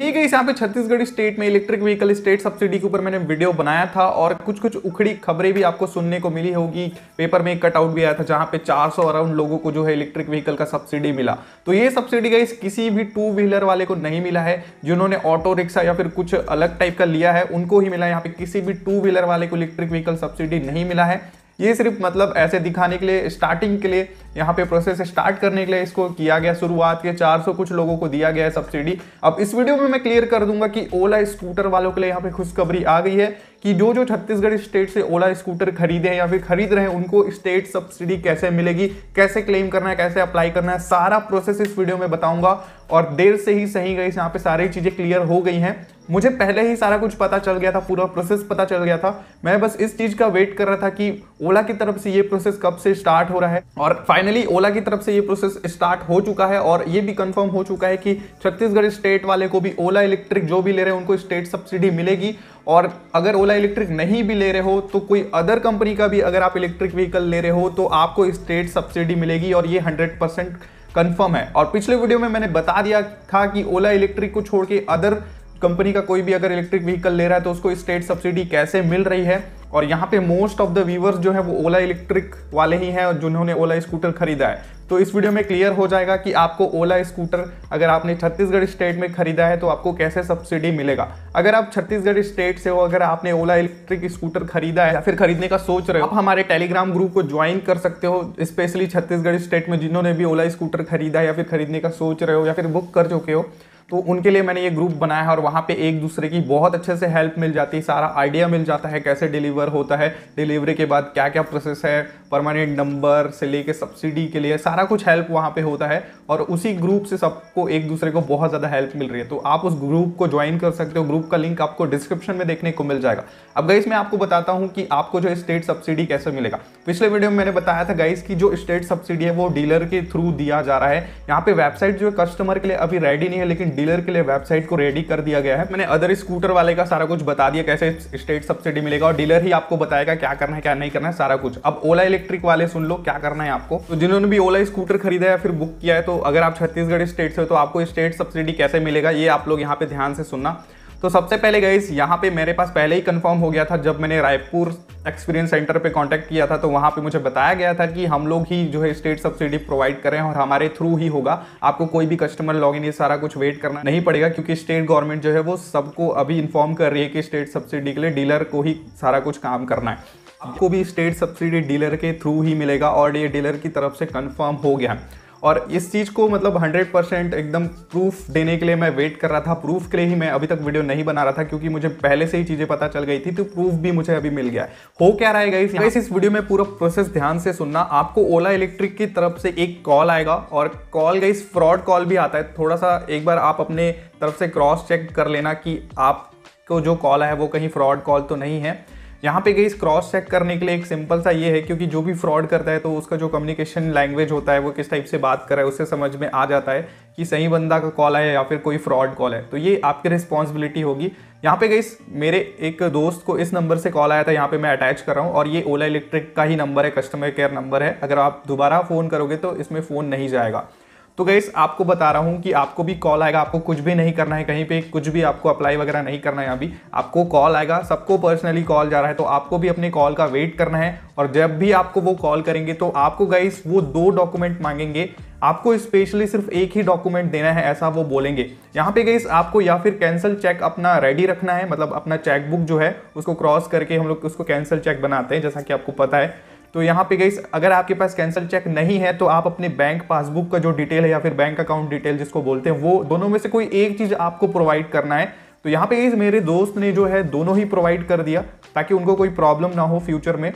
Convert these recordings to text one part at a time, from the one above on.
ठीक है इस यहाँ पे छत्तीसगढ़ स्टेट में इलेक्ट्रिक व्हीकल स्टेट सब्सिडी के ऊपर मैंने वीडियो बनाया था और कुछ कुछ उखड़ी खबरें भी आपको सुनने को मिली होगी पेपर में कट आउट भी आया था जहाँ पे 400 अराउंड लोगों को जो है इलेक्ट्रिक व्हीकल का सब्सिडी मिला तो ये सब्सिडी गाइस किसी भी टू व्हीलर वाले को नहीं मिला है जिन्होंने ऑटो रिक्शा या फिर कुछ अलग टाइप का लिया है उनको ही मिला यहाँ पे किसी भी टू व्हीलर वाले को इलेक्ट्रिक व्हीकल सब्सिडी नहीं मिला है ये सिर्फ मतलब ऐसे दिखाने के लिए स्टार्टिंग के लिए यहाँ पे प्रोसेस स्टार्ट करने के लिए इसको किया गया शुरुआत के 400 कुछ लोगों को दिया गया है सब्सिडी अब इस वीडियो में मैं क्लियर कर दूंगा कि ओला स्कूटर वालों के लिए यहाँ पे खुशखबरी आ गई है कि जो जो छत्तीसगढ़ स्टेट से ओला स्कूटर खरीदे हैं या फिर खरीद रहे हैं उनको स्टेट सब्सिडी कैसे मिलेगी कैसे क्लेम करना है कैसे अप्लाई करना है सारा प्रोसेस इस वीडियो में बताऊंगा और देर से ही सही गई यहाँ पे सारी चीज़ें क्लियर हो गई हैं मुझे पहले ही सारा कुछ पता चल गया था पूरा प्रोसेस पता चल गया था मैं बस इस चीज़ का वेट कर रहा था कि ओला की तरफ से ये प्रोसेस कब से स्टार्ट हो रहा है और फाइनली ओला की तरफ से ये प्रोसेस स्टार्ट हो चुका है और ये भी कंफर्म हो चुका है कि छत्तीसगढ़ स्टेट वाले को भी ओला इलेक्ट्रिक जो भी ले रहे हैं उनको स्टेट सब्सिडी मिलेगी और अगर ओला इलेक्ट्रिक नहीं भी ले रहे हो तो कोई अदर कंपनी का भी अगर आप इलेक्ट्रिक व्हीकल ले रहे हो तो आपको स्टेट सब्सिडी मिलेगी और ये हंड्रेड परसेंट कंफर्म है और पिछले वीडियो में मैंने बता दिया था कि ओला इलेक्ट्रिक को छोड़ के अदर कंपनी का कोई भी अगर इलेक्ट्रिक व्हीकल ले रहा है तो उसको स्टेट सब्सिडी कैसे मिल रही है और यहाँ पे मोस्ट ऑफ द व्यूवर्स जो है वो ओला इलेक्ट्रिक वाले ही हैं जिन्होंने ओला स्कूटर खरीदा है तो इस वीडियो में क्लियर हो जाएगा कि आपको ओला स्कूटर अगर आपने छत्तीसगढ़ स्टेट में खरीदा है तो आपको कैसे सब्सिडी मिलेगा अगर आप छत्तीसगढ़ स्टेट से हो अगर आपने ओला इलेक्ट्रिक स्कूटर खरीदा है या फिर खरीदने का सोच रहे हो आप हमारे टेलीग्राम ग्रुप को ज्वाइन कर सकते हो स्पेशली छत्तीसगढ़ स्टेट में जिन्होंने भी ओला स्कूटर खरीदा है या फिर खरीदने का सोच रहे हो या फिर बुक कर चुके हो तो उनके लिए मैंने ये ग्रुप बनाया है और वहाँ पे एक दूसरे की बहुत अच्छे से हेल्प मिल जाती है सारा आइडिया मिल जाता है कैसे डिलीवर होता है डिलीवरी के बाद क्या क्या प्रोसेस है परमानेंट नंबर से लेके सब्सिडी के लिए सारा कुछ हेल्प वहाँ पे होता है और उसी ग्रुप से सबको एक दूसरे को बहुत ज़्यादा हेल्प मिल रही है तो आप उस ग्रुप को ज्वाइन कर सकते हो ग्रुप का लिंक आपको डिस्क्रिप्शन में देखने को मिल जाएगा अब गाइस मैं आपको बताता हूँ कि आपको जो स्टेट सब्सिडी कैसे मिलेगा पिछले वीडियो में मैंने बताया था गाइस की जो स्टेट सब्सिडी है वो डीलर के थ्रू दिया जा रहा है यहाँ पे वेबसाइट जो है कस्टमर के लिए अभी रेडी नहीं है लेकिन डीलर के लिए वेबसाइट को रेडी कर दिया गया है मैंने अदर स्कूटर वाले का सारा कुछ बता दिया कैसे स्टेट सब्सिडी मिलेगा और डीलर ही आपको बताएगा क्या करना है क्या नहीं करना है सारा कुछ अब ओला इलेक्ट्रिक वाले सुन लो क्या करना है आपको तो जिन्होंने भी ओला स्कूटर खरीदा है फिर बुक किया है तो अगर आप छत्तीसगढ़ स्टेट से हो तो आपको स्टेट सब्सिडी कैसे मिलेगा ये आप लोग यहाँ पे ध्यान से सुनना तो सबसे पहले गई यहाँ पे मेरे पास पहले ही कंफर्म हो गया था जब मैंने रायपुर एक्सपीरियंस सेंटर पे कांटेक्ट किया था तो वहाँ पे मुझे बताया गया था कि हम लोग ही जो है स्टेट सब्सिडी प्रोवाइड करें और हमारे थ्रू ही होगा आपको कोई भी कस्टमर लॉगिन ये सारा कुछ वेट करना नहीं पड़ेगा क्योंकि स्टेट गवर्नमेंट जो है वो सबको अभी इन्फॉर्म कर रही है कि स्टेट सब्सिडी के लिए डीलर को ही सारा कुछ काम करना है आपको भी स्टेट सब्सिडी डीलर के थ्रू ही मिलेगा और ये डीलर की तरफ से कन्फर्म हो गया और इस चीज़ को मतलब 100 परसेंट एकदम प्रूफ देने के लिए मैं वेट कर रहा था प्रूफ के लिए ही मैं अभी तक वीडियो नहीं बना रहा था क्योंकि मुझे पहले से ही चीज़ें पता चल गई थी तो प्रूफ भी मुझे अभी मिल गया है हो क्या रहा है इस, इस वीडियो में पूरा प्रोसेस ध्यान से सुनना आपको ओला इलेक्ट्रिक की तरफ से एक कॉल आएगा और कॉल गई फ्रॉड कॉल भी आता है थोड़ा सा एक बार आप अपने तरफ से क्रॉस चेक कर लेना कि आपको जो कॉल आया वो कहीं फ्रॉड कॉल तो नहीं है यहाँ पे गई क्रॉस चेक करने के लिए एक सिंपल सा ये है क्योंकि जो भी फ्रॉड करता है तो उसका जो कम्युनिकेशन लैंग्वेज होता है वो किस टाइप से बात कर रहा है उससे समझ में आ जाता है कि सही बंदा का कॉल है या फिर कोई फ्रॉड कॉल है तो ये आपकी रिस्पॉन्सिबिलिटी होगी यहाँ पे गई मेरे एक दोस्त को इस नंबर से कॉल आया था यहाँ पे मैं अटैच कर रहा हूँ और ये ओला इलेक्ट्रिक का ही नंबर है कस्टमर केयर नंबर है अगर आप दोबारा फ़ोन करोगे तो इसमें फ़ोन नहीं जाएगा तो गैस आपको बता रहा हूँ कि आपको भी कॉल आएगा आपको कुछ भी नहीं करना है कहीं पे कुछ भी आपको अप्लाई वगैरह नहीं करना है अभी आपको कॉल आएगा सबको पर्सनली कॉल जा रहा है तो आपको भी अपने कॉल का वेट करना है और जब भी आपको वो कॉल करेंगे तो आपको गैस वो दो डॉक्यूमेंट मांगेंगे आपको स्पेशली सिर्फ एक ही डॉक्यूमेंट देना है ऐसा वो बोलेंगे यहाँ पे गई आपको या फिर कैंसिल चेक अपना रेडी रखना है मतलब अपना चेकबुक जो है उसको क्रॉस करके हम लोग उसको कैंसिल चेक बनाते हैं जैसा कि आपको पता है तो यहाँ पे गई अगर आपके पास कैंसिल चेक नहीं है तो आप अपने बैंक पासबुक का जो डिटेल है या फिर बैंक अकाउंट डिटेल जिसको बोलते हैं वो दोनों में से कोई एक चीज़ आपको प्रोवाइड करना है तो यहाँ पे गई मेरे दोस्त ने जो है दोनों ही प्रोवाइड कर दिया ताकि उनको कोई प्रॉब्लम ना हो फ्यूचर में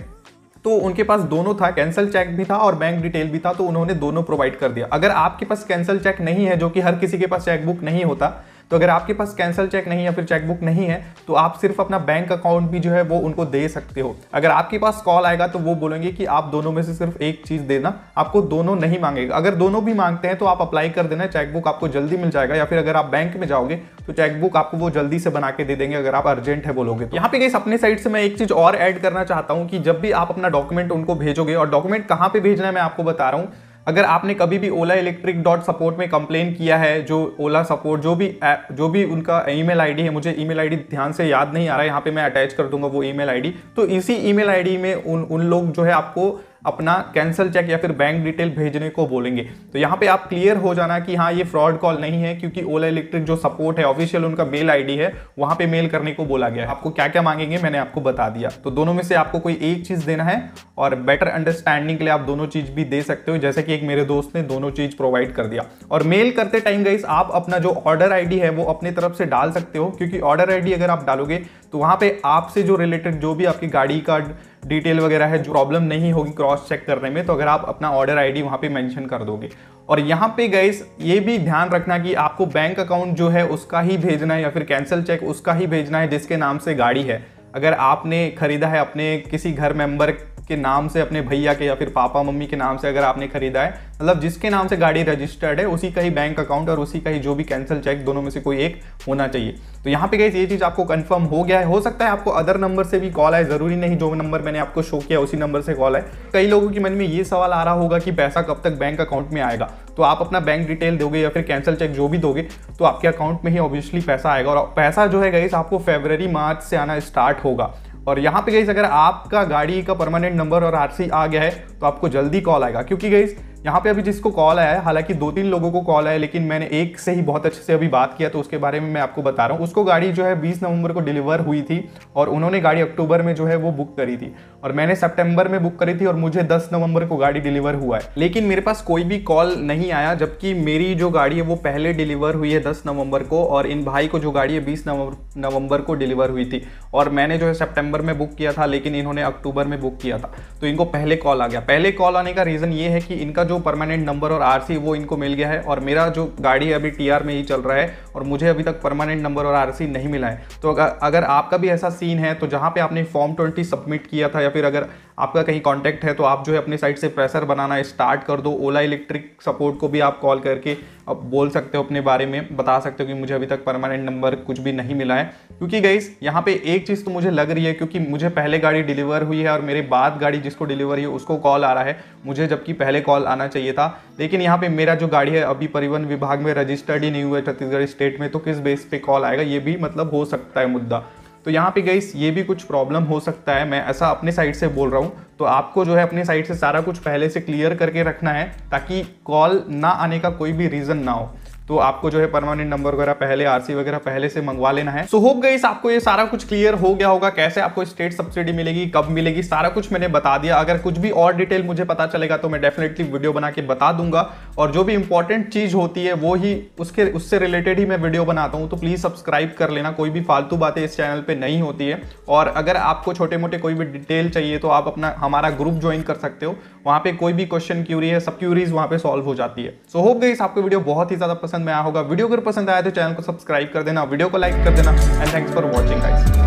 तो उनके पास दोनों था कैंसिल चेक भी था और बैंक डिटेल भी था तो उन्होंने दोनों प्रोवाइड कर दिया अगर आपके पास कैंसिल चेक नहीं है जो कि हर किसी के पास चेकबुक नहीं होता तो अगर आपके पास कैंसिल चेक नहीं या फिर चेकबुक नहीं है तो आप सिर्फ अपना बैंक अकाउंट भी जो है वो उनको दे सकते हो अगर आपके पास कॉल आएगा तो वो बोलेंगे कि आप दोनों में से सिर्फ एक चीज़ देना आपको दोनों नहीं मांगेगा अगर दोनों भी मांगते हैं तो आप अप्लाई कर देना चेकबुक आपको जल्दी मिल जाएगा या फिर अगर आप बैंक में जाओगे तो चेकबुक आपको वो जल्दी से बना के दे देंगे अगर आप अर्जेंट है बोलोगे तो यहाँ पे गई अपने साइड से मैं एक चीज़ और ऐड करना चाहता हूँ कि जब भी आप अपना डॉक्यूमेंट उनको भेजोगे और डॉक्यूमेंट कहाँ पे भेजना है मैं आपको बता रहा हूँ अगर आपने कभी भी ओला इलेक्ट्रिक डॉट सपोर्ट में कंप्लेन किया है जो ओला सपोर्ट जो भी जो भी उनका ईमेल आईडी है मुझे ईमेल आईडी ध्यान से याद नहीं आ रहा है यहाँ पे मैं अटैच कर दूंगा वो ईमेल आईडी तो इसी ईमेल आईडी में उन उन लोग जो है आपको अपना कैंसिल चेक या फिर बैंक डिटेल भेजने को बोलेंगे तो यहाँ पे आप क्लियर हो जाना कि हाँ ये फ्रॉड कॉल नहीं है क्योंकि ओला इलेक्ट्रिक जो सपोर्ट है ऑफिशियल उनका मेल आईडी है वहाँ पे मेल करने को बोला गया है आपको क्या क्या मांगेंगे मैंने आपको बता दिया तो दोनों में से आपको कोई एक चीज़ देना है और बेटर अंडरस्टैंडिंग के लिए आप दोनों चीज़ भी दे सकते हो जैसे कि एक मेरे दोस्त ने दोनों चीज़ प्रोवाइड कर दिया और मेल करते टाइम गई आप अपना जो ऑर्डर आई है वो अपने तरफ से डाल सकते हो क्योंकि ऑर्डर आई अगर आप डालोगे तो वहाँ पे आपसे जो रिलेटेड जो भी आपकी गाड़ी का डिटेल वगैरह है जो प्रॉब्लम नहीं होगी क्रॉस चेक करने में तो अगर आप अपना ऑर्डर आईडी वहाँ पे मेंशन कर दोगे और यहाँ पे गैस ये भी ध्यान रखना कि आपको बैंक अकाउंट जो है उसका ही भेजना है या फिर कैंसिल चेक उसका ही भेजना है जिसके नाम से गाड़ी है अगर आपने ख़रीदा है अपने किसी घर मेंबर के नाम से अपने भैया के या फिर पापा मम्मी के नाम से अगर आपने खरीदा है मतलब जिसके नाम से गाड़ी रजिस्टर्ड है उसी का ही बैंक अकाउंट और उसी का ही जो भी कैंसिल चेक दोनों में से कोई एक होना चाहिए तो यहाँ पे गई ये चीज़ आपको कंफर्म हो गया है हो सकता है आपको अदर नंबर से भी कॉल आए ज़रूरी नहीं जो नंबर मैंने आपको शो किया उसी नंबर से कॉल आए कई लोगों के मन में ये सवाल आ रहा होगा कि पैसा कब तक बैंक अकाउंट में आएगा तो आप अपना बैंक डिटेल दोगे या फिर कैंसिल चेक जो भी दोगे तो आपके अकाउंट में ही ऑब्वियसली पैसा आएगा और पैसा जो है गईस आपको फेबररी मार्च से आना स्टार्ट होगा और यहाँ पे गईस अगर आपका गाड़ी का परमानेंट नंबर और आरसी आ गया है तो आपको जल्दी कॉल आएगा क्योंकि गई यहाँ पे अभी जिसको कॉल आया है हालांकि दो तीन लोगों को कॉल आया लेकिन मैंने एक से ही बहुत अच्छे से अभी बात किया तो उसके बारे में मैं आपको बता रहा हूँ उसको गाड़ी जो है बीस नवंबर को डिलीवर हुई थी और उन्होंने गाड़ी अक्टूबर में जो है वो बुक करी थी और मैंने सेप्टेम्बर में बुक करी थी और मुझे दस नवंबर को गाड़ी डिलीवर हुआ है लेकिन मेरे पास कोई भी कॉल नहीं आया जबकि मेरी जो गाड़ी है वो पहले डिलीवर हुई है दस नवंबर को और इन भाई को जो गाड़ी है बीस नवंबर को डिलीवर हुई थी और मैंने जो है सेप्टेम्बर में बुक किया था लेकिन इन्होंने अक्टूबर में बुक किया था तो इनको पहले कॉल आ गया पहले कॉल आने का रीज़न ये है कि इनका जो जो परमानेंट नंबर और आरसी वो इनको मिल गया है और मेरा जो गाड़ी अभी टीआर में ही चल रहा है और मुझे अभी तक परमानेंट नंबर और आरसी नहीं मिला है तो अगर अगर आपका भी ऐसा सीन है तो जहाँ पे आपने फॉर्म ट्वेंटी सबमिट किया था या फिर अगर आपका कहीं कॉन्टैक्ट है तो आप जो है अपने साइड से प्रेशर बनाना स्टार्ट कर दो ओला इलेक्ट्रिक सपोर्ट को भी आप कॉल करके अब बोल सकते हो अपने बारे में बता सकते हो कि मुझे अभी तक परमानेंट नंबर कुछ भी नहीं मिला है क्योंकि गाइस यहाँ पे एक चीज़ तो मुझे लग रही है क्योंकि मुझे पहले गाड़ी डिलीवर हुई है और मेरे बाद गाड़ी जिसको डिलीवर हुई है उसको कॉल आ रहा है मुझे जबकि पहले कॉल आना चाहिए था लेकिन यहाँ पे मेरा जो गाड़ी है अभी परिवहन विभाग में रजिस्टर्ड ही नहीं हुआ है छत्तीसगढ़ स्टेट में तो किस बेस पे कॉल आएगा ये भी मतलब हो सकता है मुद्दा तो यहाँ पे गई ये भी कुछ प्रॉब्लम हो सकता है मैं ऐसा अपने साइड से बोल रहा हूँ तो आपको जो है अपने साइड से सारा कुछ पहले से क्लियर करके रखना है ताकि कॉल ना आने का कोई भी रीज़न ना हो तो आपको जो है परमानेंट नंबर वगैरह पहले आरसी वगैरह पहले से मंगवा लेना है सो होप गई आपको ये सारा कुछ क्लियर हो गया होगा कैसे आपको स्टेट सब्सिडी मिलेगी कब मिलेगी सारा कुछ मैंने बता दिया अगर कुछ भी और डिटेल मुझे पता चलेगा तो मैं डेफिनेटली वीडियो बना के बता दूंगा और जो भी इंपॉर्टेंट चीज होती है वो ही उसके उससे रिलेटेड ही मैं वीडियो बनाता हूँ तो प्लीज सब्सक्राइब कर लेना कोई भी फालतू बातें इस चैनल पर नहीं होती है और अगर आपको छोटे मोटे कोई भी डिटेल चाहिए तो आप अपना हमारा ग्रुप ज्वाइन कर सकते हो वहाँ पे कोई भी क्वेश्चन क्यूरी है सब क्यूरीज वहाँ पे सॉल्व हो जाती है सो होप गई आपको वीडियो बहुत ही ज्यादा पसंद पसंद में आया होगा वीडियो अगर पसंद आया तो चैनल को सब्सक्राइब कर देना वीडियो को लाइक कर देना and thanks for watching guys